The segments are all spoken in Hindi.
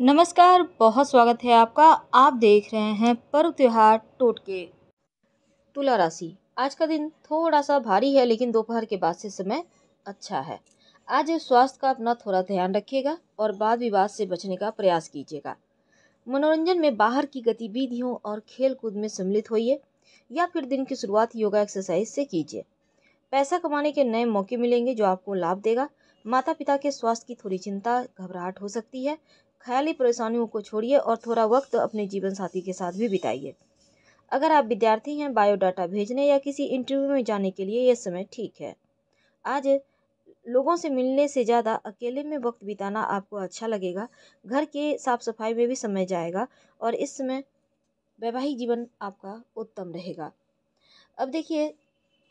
नमस्कार बहुत स्वागत है आपका आप देख रहे हैं पर्व त्यौहार टोटके तुला राशि आज का दिन थोड़ा सा भारी है लेकिन दोपहर के बाद से समय अच्छा है आज स्वास्थ्य का अपना थोड़ा ध्यान रखिएगा और वाद विवाद से बचने का प्रयास कीजिएगा मनोरंजन में बाहर की गतिविधियों और खेल कूद में सम्मिलित होइए या फिर दिन की शुरुआत योगा एक्सरसाइज से कीजिए पैसा कमाने के नए मौके मिलेंगे जो आपको लाभ देगा माता पिता के स्वास्थ्य की थोड़ी चिंता घबराहट हो सकती है ख्याली परेशानियों को छोड़िए और थोड़ा वक्त अपने जीवन साथी के साथ भी बिताइए अगर आप विद्यार्थी हैं बायोडाटा भेजने या किसी इंटरव्यू में जाने के लिए यह समय ठीक है आज लोगों से मिलने से ज़्यादा अकेले में वक्त बिताना आपको अच्छा लगेगा घर के साफ सफाई में भी समय जाएगा और इस समय वैवाहिक जीवन आपका उत्तम रहेगा अब देखिए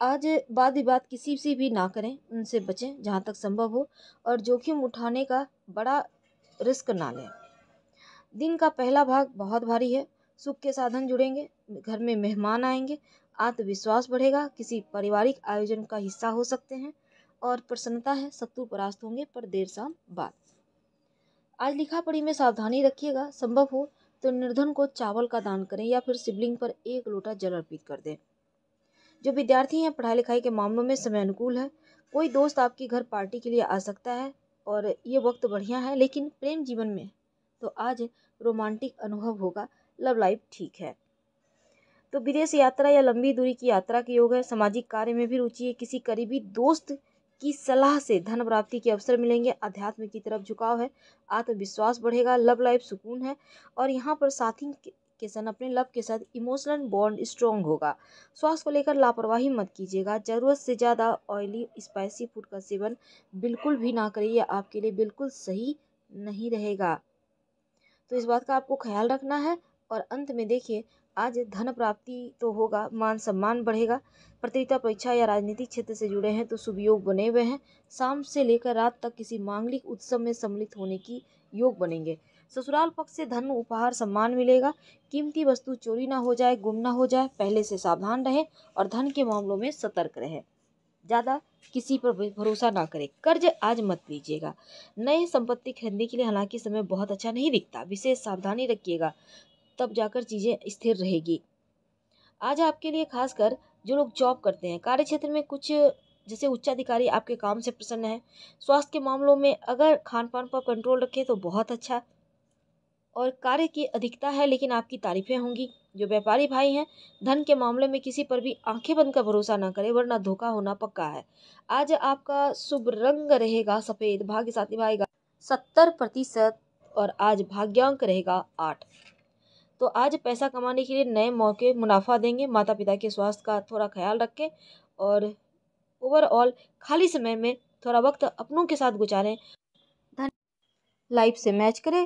आज बाद विवाद किसी से भी ना करें उनसे बचें जहाँ तक संभव हो और जोखिम उठाने का बड़ा रिस्क ना लें दिन का पहला भाग बहुत भारी है सुख के साधन जुड़ेंगे घर में मेहमान आएंगे आत्मविश्वास बढ़ेगा किसी पारिवारिक आयोजन का हिस्सा हो सकते हैं और प्रसन्नता है शत्रु परास्त होंगे पर देर शाम बाद आज लिखा पढ़ी में सावधानी रखिएगा संभव हो तो निर्धन को चावल का दान करें या फिर शिवलिंग पर एक लोटा जल अर्पित कर दें जो विद्यार्थी हैं पढ़ाई लिखाई के मामलों में समय अनुकूल है कोई दोस्त आपके घर पार्टी के लिए आ सकता है और ये वक्त बढ़िया है लेकिन प्रेम जीवन में तो आज रोमांटिक अनुभव होगा लव लाइफ ठीक है तो विदेश यात्रा या लंबी दूरी की यात्रा के योग है सामाजिक कार्य में भी रुचि है किसी करीबी दोस्त की सलाह से धन प्राप्ति के अवसर मिलेंगे अध्यात्म की तरफ झुकाव है आत्मविश्वास बढ़ेगा लव लाइफ सुकून है और यहाँ पर साथी किसान अपने लव के साथ इमोशनल बॉन्ड स्ट्रॉन्ग होगा स्वास्थ्य को लेकर लापरवाही मत कीजिएगा ज़रूरत से ज़्यादा ऑयली स्पाइसी फूड का सेवन बिल्कुल भी ना करें यह आपके लिए बिल्कुल सही नहीं रहेगा तो इस बात का आपको ख्याल रखना है और अंत में देखिए आज धन प्राप्ति तो होगा मान सम्मान बढ़ेगा प्रतियोगिता परीक्षा या राजनीतिक क्षेत्र से जुड़े हैं तो शुभ योग बने हुए हैं शाम से लेकर रात तक किसी मांगलिक उत्सव में सम्मिलित होने की योग बनेंगे ससुराल पक्ष से धन उपहार सम्मान मिलेगा कीमती वस्तु चोरी ना हो जाए गुम ना हो जाए पहले से सावधान रहें और धन के मामलों में सतर्क रहें ज़्यादा किसी पर भरोसा ना करें कर्ज आज मत लीजिएगा नए संपत्ति खरीदने के लिए हालांकि समय बहुत अच्छा नहीं दिखता विशेष सावधानी रखिएगा तब जाकर चीज़ें स्थिर रहेगी आज आपके लिए खासकर जो लोग जॉब करते हैं कार्य क्षेत्र में कुछ जैसे उच्चाधिकारी आपके काम से प्रसन्न है स्वास्थ्य के मामलों में अगर खान पान पर कंट्रोल रखें तो बहुत अच्छा और कार्य की अधिकता है लेकिन आपकी तारीफ़ें होंगी जो व्यापारी भाई हैं धन के मामले में किसी पर भी आंखें बंद कर भरोसा ना करें वरना धोखा होना पक्का है आज आपका शुभ रंग रहेगा सफ़ेद भाग्य साथी भाएगा सत्तर प्रतिशत और आज भाग्यांक रहेगा आठ तो आज पैसा कमाने के लिए नए मौके मुनाफा देंगे माता पिता के स्वास्थ्य का थोड़ा ख्याल रखें और ओवरऑल खाली समय में थोड़ा वक्त अपनों के साथ गुजारें धन लाइफ से मैच करें